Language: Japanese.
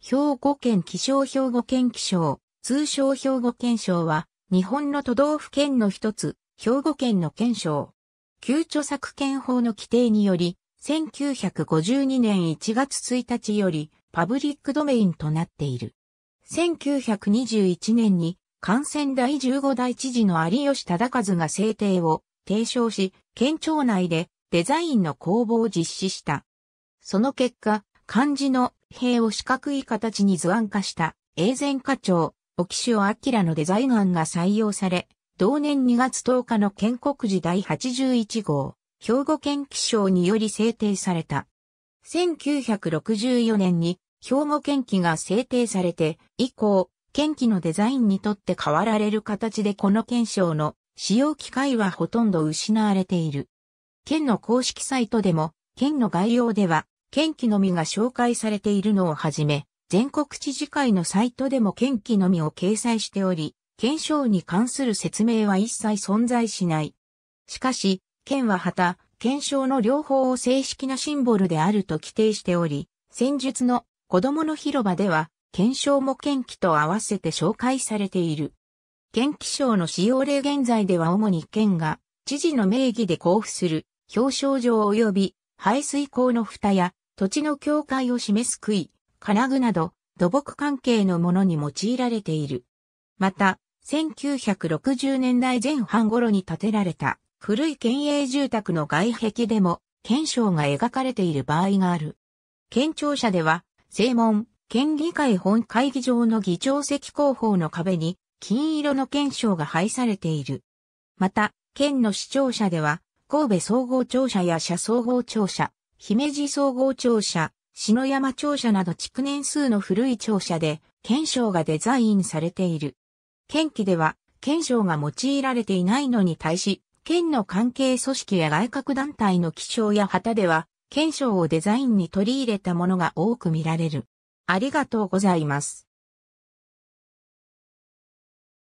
兵庫県気象兵庫県気象、通称兵庫県省は、日本の都道府県の一つ、兵庫県の県省。旧著作権法の規定により、1952年1月1日より、パブリックドメインとなっている。1921年に、感染第15代知事の有吉忠和が制定を提唱し、県庁内でデザインの公募を実施した。その結果、漢字の平を四角い形に図案化した永前課長、沖塩明のデザイン案が採用され、同年2月10日の建国時第81号、兵庫県気象により制定された。1964年に兵庫県旗が制定されて、以降、県旗のデザインにとって変わられる形でこの県章の使用機会はほとんど失われている。県の公式サイトでも、県の概要では、県旗のみが紹介されているのをはじめ、全国知事会のサイトでも県旗のみを掲載しており、県章に関する説明は一切存在しない。しかし、県は旗、県章の両方を正式なシンボルであると規定しており、戦術の子供の広場では、県章も県旗と合わせて紹介されている。県旗章の使用例現在では主に県が、知事の名義で交付する、表彰状及び、排水口の蓋や、土地の境界を示す杭、金具など土木関係のものに用いられている。また、1960年代前半頃に建てられた古い県営住宅の外壁でも県章が描かれている場合がある。県庁舎では、正門、県議会本会議場の議長席広報の壁に金色の県章が配されている。また、県の市庁舎では、神戸総合庁舎や社総合庁舎、姫路総合庁舎、篠山庁舎など築年数の古い庁舎で、県章がデザインされている。県旗では、県章が用いられていないのに対し、県の関係組織や外郭団体の記章や旗では、県章をデザインに取り入れたものが多く見られる。ありがとうございます。